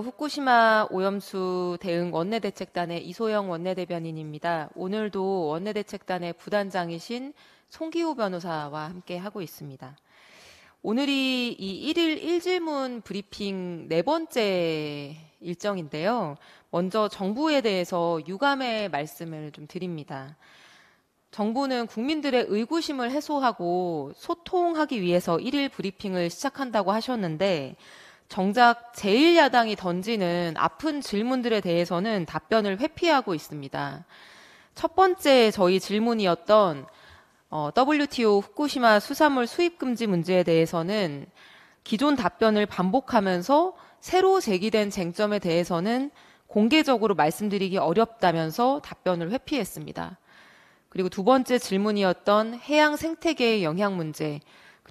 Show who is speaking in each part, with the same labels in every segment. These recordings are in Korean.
Speaker 1: 후쿠시마 오염수 대응 원내대책단의 이소영 원내대변인입니다. 오늘도 원내대책단의 부단장이신 송기호 변호사와 함께 하고 있습니다. 오늘이 이 1일 1질문 브리핑 네 번째 일정인데요. 먼저 정부에 대해서 유감의 말씀을 좀 드립니다. 정부는 국민들의 의구심을 해소하고 소통하기 위해서 1일 브리핑을 시작한다고 하셨는데 정작 제1야당이 던지는 아픈 질문들에 대해서는 답변을 회피하고 있습니다. 첫 번째 저희 질문이었던 어, WTO 후쿠시마 수산물 수입 금지 문제에 대해서는 기존 답변을 반복하면서 새로 제기된 쟁점에 대해서는 공개적으로 말씀드리기 어렵다면서 답변을 회피했습니다. 그리고 두 번째 질문이었던 해양 생태계의 영향 문제,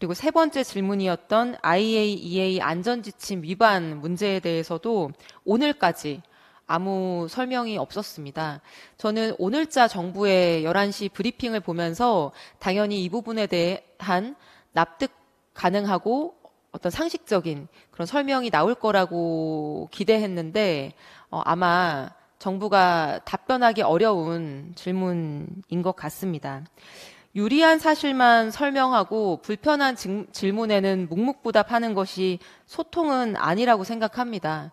Speaker 1: 그리고 세 번째 질문이었던 IAEA 안전지침 위반 문제에 대해서도 오늘까지 아무 설명이 없었습니다. 저는 오늘자 정부의 11시 브리핑을 보면서 당연히 이 부분에 대한 납득 가능하고 어떤 상식적인 그런 설명이 나올 거라고 기대했는데 어, 아마 정부가 답변하기 어려운 질문인 것 같습니다. 유리한 사실만 설명하고 불편한 지, 질문에는 묵묵부답하는 것이 소통은 아니라고 생각합니다.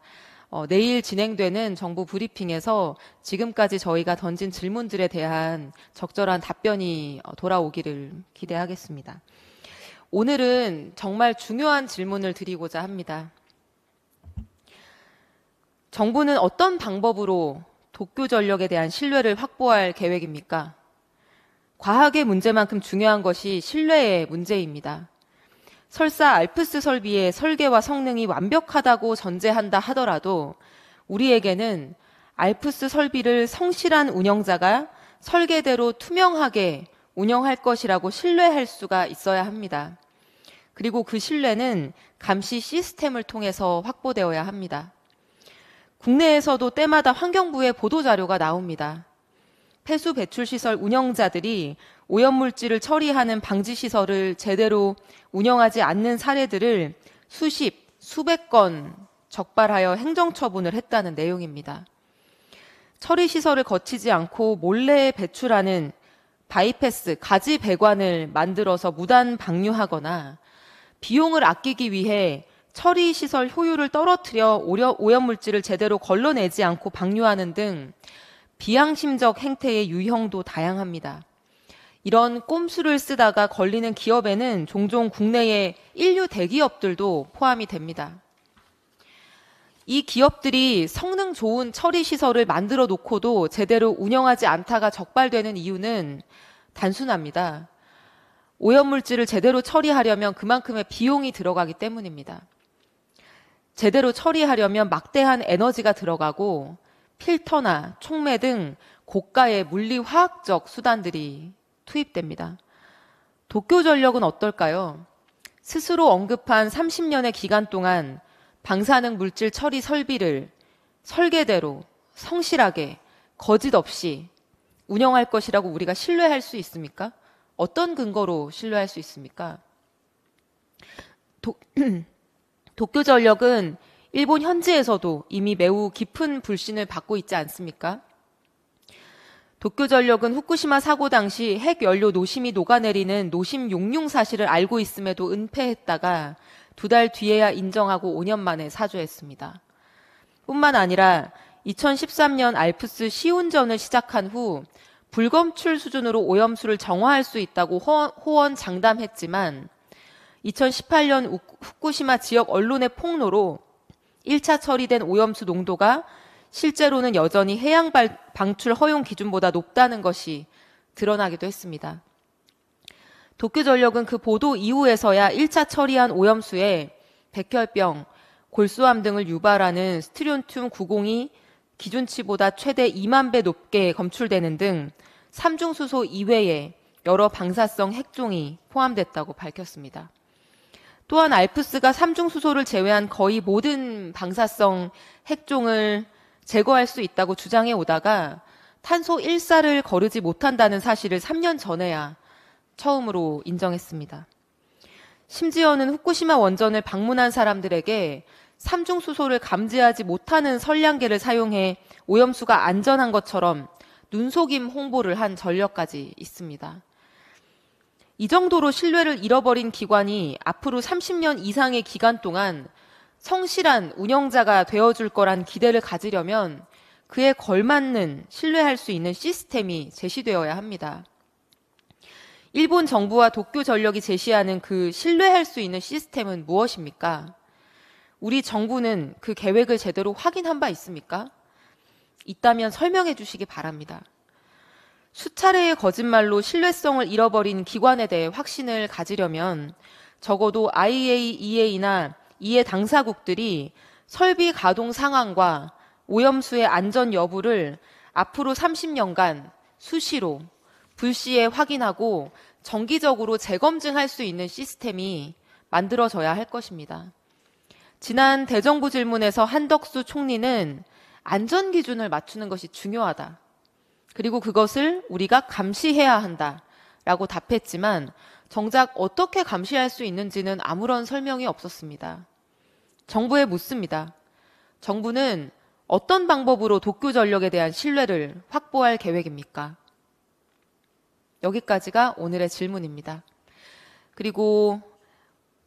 Speaker 1: 어, 내일 진행되는 정부 브리핑에서 지금까지 저희가 던진 질문들에 대한 적절한 답변이 어, 돌아오기를 기대하겠습니다. 오늘은 정말 중요한 질문을 드리고자 합니다. 정부는 어떤 방법으로 도쿄 전력에 대한 신뢰를 확보할 계획입니까? 과학의 문제만큼 중요한 것이 신뢰의 문제입니다. 설사 알프스 설비의 설계와 성능이 완벽하다고 전제한다 하더라도 우리에게는 알프스 설비를 성실한 운영자가 설계대로 투명하게 운영할 것이라고 신뢰할 수가 있어야 합니다. 그리고 그 신뢰는 감시 시스템을 통해서 확보되어야 합니다. 국내에서도 때마다 환경부의 보도자료가 나옵니다. 폐수 배출 시설 운영자들이 오염물질을 처리하는 방지 시설을 제대로 운영하지 않는 사례들을 수십, 수백 건 적발하여 행정처분을 했다는 내용입니다. 처리 시설을 거치지 않고 몰래 배출하는 바이패스, 가지 배관을 만들어서 무단 방류하거나 비용을 아끼기 위해 처리 시설 효율을 떨어뜨려 오염물질을 제대로 걸러내지 않고 방류하는 등 비양심적 행태의 유형도 다양합니다. 이런 꼼수를 쓰다가 걸리는 기업에는 종종 국내의 인류 대기업들도 포함이 됩니다. 이 기업들이 성능 좋은 처리 시설을 만들어 놓고도 제대로 운영하지 않다가 적발되는 이유는 단순합니다. 오염물질을 제대로 처리하려면 그만큼의 비용이 들어가기 때문입니다. 제대로 처리하려면 막대한 에너지가 들어가고 필터나 촉매 등 고가의 물리화학적 수단들이 투입됩니다. 도쿄전력은 어떨까요? 스스로 언급한 30년의 기간 동안 방사능 물질 처리 설비를 설계대로 성실하게 거짓 없이 운영할 것이라고 우리가 신뢰할 수 있습니까? 어떤 근거로 신뢰할 수 있습니까? 도, 도쿄전력은 일본 현지에서도 이미 매우 깊은 불신을 받고 있지 않습니까? 도쿄전력은 후쿠시마 사고 당시 핵연료 노심이 녹아내리는 노심 용융 사실을 알고 있음에도 은폐했다가 두 달 뒤에야 인정하고 5년 만에 사죄했습니다. 뿐만 아니라 2013년 알프스 시운전을 시작한 후 불검출 수준으로 오염수를 정화할 수 있다고 호언 장담했지만 2018년 후쿠시마 지역 언론의 폭로로 1차 처리된 오염수 농도가 실제로는 여전히 해양 방출 허용 기준보다 높다는 것이 드러나기도 했습니다. 도쿄전력은 그 보도 이후에서야 1차 처리한 오염수에 백혈병, 골수암 등을 유발하는 스트리온튬 9 0이 기준치보다 최대 2만 배 높게 검출되는 등 삼중수소 이외에 여러 방사성 핵종이 포함됐다고 밝혔습니다. 또한 알프스가 삼중 수소를 제외한 거의 모든 방사성 핵종을 제거할 수 있다고 주장해 오다가 탄소 1사를 거르지 못한다는 사실을 3년 전에야 처음으로 인정했습니다. 심지어는 후쿠시마 원전을 방문한 사람들에게 삼중 수소를 감지하지 못하는 선량계를 사용해 오염수가 안전한 것처럼 눈속임 홍보를 한 전력까지 있습니다. 이 정도로 신뢰를 잃어버린 기관이 앞으로 30년 이상의 기간 동안 성실한 운영자가 되어줄 거란 기대를 가지려면 그에 걸맞는 신뢰할 수 있는 시스템이 제시되어야 합니다. 일본 정부와 도쿄 전력이 제시하는 그 신뢰할 수 있는 시스템은 무엇입니까? 우리 정부는 그 계획을 제대로 확인한 바 있습니까? 있다면 설명해 주시기 바랍니다. 수차례의 거짓말로 신뢰성을 잃어버린 기관에 대해 확신을 가지려면 적어도 IAEA나 이해 당사국들이 설비 가동 상황과 오염수의 안전 여부를 앞으로 30년간 수시로 불시에 확인하고 정기적으로 재검증할 수 있는 시스템이 만들어져야 할 것입니다. 지난 대정부 질문에서 한덕수 총리는 안전 기준을 맞추는 것이 중요하다. 그리고 그것을 우리가 감시해야 한다. 라고 답했지만 정작 어떻게 감시할 수 있는지는 아무런 설명이 없었습니다. 정부에 묻습니다. 정부는 어떤 방법으로 도쿄 전력에 대한 신뢰를 확보할 계획입니까? 여기까지가 오늘의 질문입니다. 그리고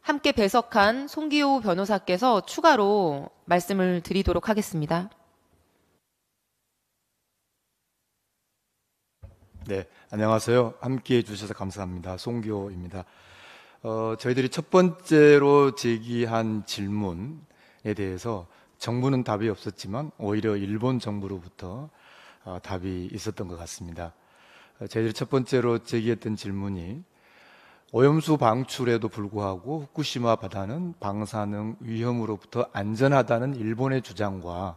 Speaker 1: 함께 배석한 송기호 변호사께서 추가로 말씀을 드리도록 하겠습니다.
Speaker 2: 네, 안녕하세요. 함께 해주셔서 감사합니다. 송교입니다. 어, 저희들이 첫 번째로 제기한 질문에 대해서 정부는 답이 없었지만 오히려 일본 정부로부터 어, 답이 있었던 것 같습니다. 어, 저희들이 첫 번째로 제기했던 질문이 오염수 방출에도 불구하고 후쿠시마 바다는 방사능 위험으로부터 안전하다는 일본의 주장과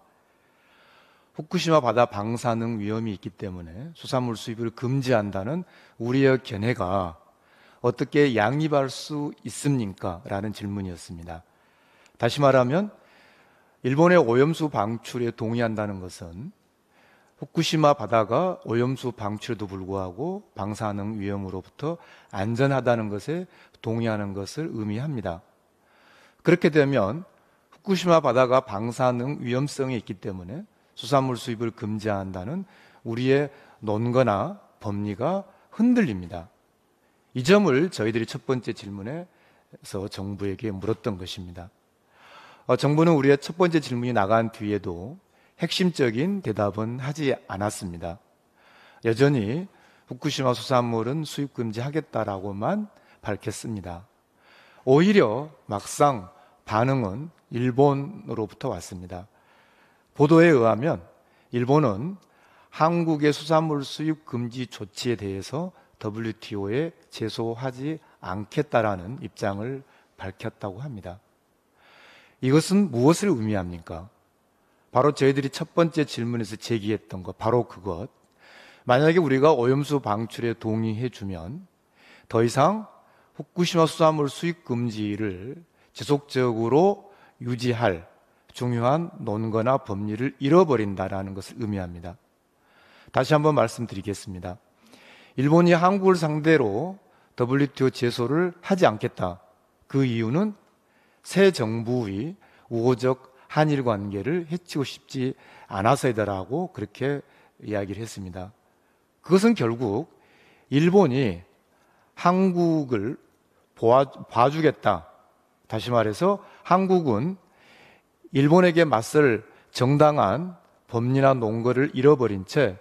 Speaker 2: 후쿠시마 바다 방사능 위험이 있기 때문에 수산물 수입을 금지한다는 우리의 견해가 어떻게 양립할 수 있습니까? 라는 질문이었습니다. 다시 말하면 일본의 오염수 방출에 동의한다는 것은 후쿠시마 바다가 오염수 방출에도 불구하고 방사능 위험으로부터 안전하다는 것에 동의하는 것을 의미합니다. 그렇게 되면 후쿠시마 바다가 방사능 위험성이 있기 때문에 수산물 수입을 금지한다는 우리의 논거나 법리가 흔들립니다. 이 점을 저희들이 첫 번째 질문에서 정부에게 물었던 것입니다. 어, 정부는 우리의 첫 번째 질문이 나간 뒤에도 핵심적인 대답은 하지 않았습니다. 여전히 후쿠시마 수산물은 수입 금지하겠다라고만 밝혔습니다. 오히려 막상 반응은 일본으로부터 왔습니다. 보도에 의하면 일본은 한국의 수산물 수입 금지 조치에 대해서 WTO에 제소하지 않겠다라는 입장을 밝혔다고 합니다. 이것은 무엇을 의미합니까? 바로 저희들이 첫 번째 질문에서 제기했던 것, 바로 그것. 만약에 우리가 오염수 방출에 동의해주면 더 이상 후쿠시마 수산물 수입 금지를 지속적으로 유지할 중요한 논거나 법리를 잃어버린다라는 것을 의미합니다. 다시 한번 말씀드리겠습니다. 일본이 한국을 상대로 WTO 제소를 하지 않겠다. 그 이유는 새 정부의 우호적 한일 관계를 해치고 싶지 않아서이다라고 그렇게 이야기를 했습니다. 그것은 결국 일본이 한국을 보아, 봐주겠다. 다시 말해서 한국은 일본에게 맞설 정당한 법리나 논거를 잃어버린 채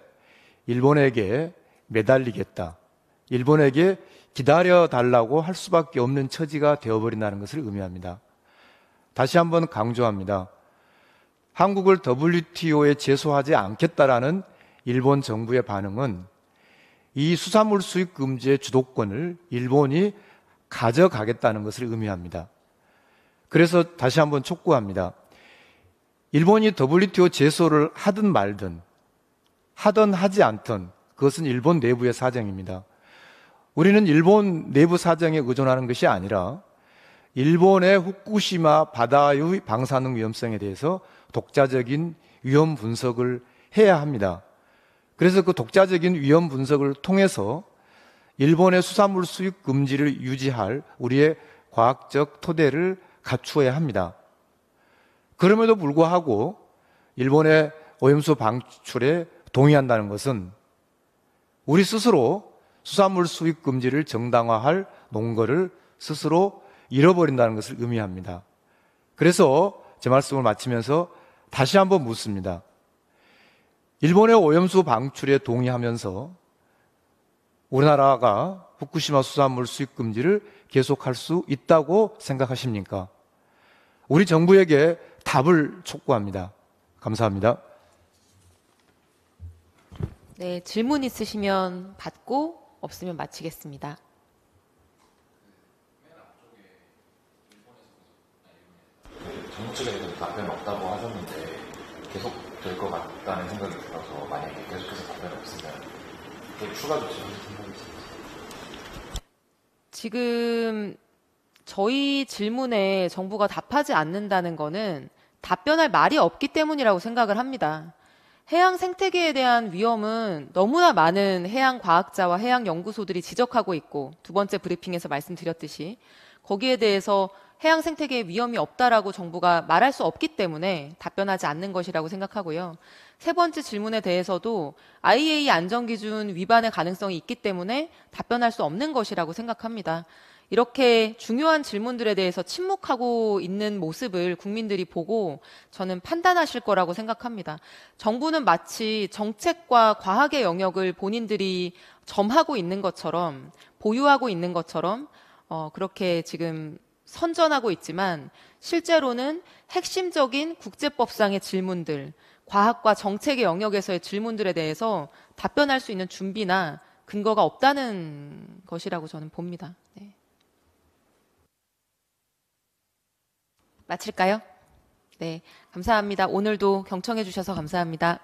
Speaker 2: 일본에게 매달리겠다. 일본에게 기다려 달라고 할 수밖에 없는 처지가 되어버린다는 것을 의미합니다. 다시 한번 강조합니다. 한국을 WTO에 제소하지 않겠다라는 일본 정부의 반응은 이 수산물 수입 금지의 주도권을 일본이 가져가겠다는 것을 의미합니다. 그래서 다시 한번 촉구합니다. 일본이 WTO 제소를 하든 말든 하든 하지 않든 그것은 일본 내부의 사정입니다. 우리는 일본 내부 사정에 의존하는 것이 아니라 일본의 후쿠시마 바다의 방사능 위험성에 대해서 독자적인 위험 분석을 해야 합니다. 그래서 그 독자적인 위험 분석을 통해서 일본의 수산물 수입 금지를 유지할 우리의 과학적 토대를 갖추어야 합니다. 그럼에도 불구하고 일본의 오염수 방출에 동의한다는 것은 우리 스스로 수산물 수입 금지를 정당화할 농거를 스스로 잃어버린다는 것을 의미합니다. 그래서 제 말씀을 마치면서 다시 한번 묻습니다. 일본의 오염수 방출에 동의하면서 우리나라가 후쿠시마 수산물 수입 금지를 계속할 수 있다고 생각하십니까? 우리 정부에게 답을 촉구합니다. 감사합니다.
Speaker 1: 네, 질문 있으시면 받고 없으면 마치겠습니다.
Speaker 2: 정치가 계 답변 없다고 하셨는데 계속 될것 같다는 생각이 들어서 만약에 계속해서 답변 없으면 또 추가 조치 생각이 있습니다.
Speaker 1: 지금 저희 질문에 정부가 답하지 않는다는 거는 답변할 말이 없기 때문이라고 생각을 합니다. 해양 생태계에 대한 위험은 너무나 많은 해양 과학자와 해양 연구소들이 지적하고 있고 두 번째 브리핑에서 말씀드렸듯이 거기에 대해서 해양 생태계에 위험이 없다라고 정부가 말할 수 없기 때문에 답변하지 않는 것이라고 생각하고요. 세 번째 질문에 대해서도 i a a 안전 기준 위반의 가능성이 있기 때문에 답변할 수 없는 것이라고 생각합니다. 이렇게 중요한 질문들에 대해서 침묵하고 있는 모습을 국민들이 보고 저는 판단하실 거라고 생각합니다. 정부는 마치 정책과 과학의 영역을 본인들이 점하고 있는 것처럼 보유하고 있는 것처럼 어, 그렇게 지금 선전하고 있지만 실제로는 핵심적인 국제법상의 질문들, 과학과 정책의 영역에서의 질문들에 대해서 답변할 수 있는 준비나 근거가 없다는 것이라고 저는 봅니다. 네. 마칠까요? 네, 감사합니다. 오늘도 경청해 주셔서 감사합니다.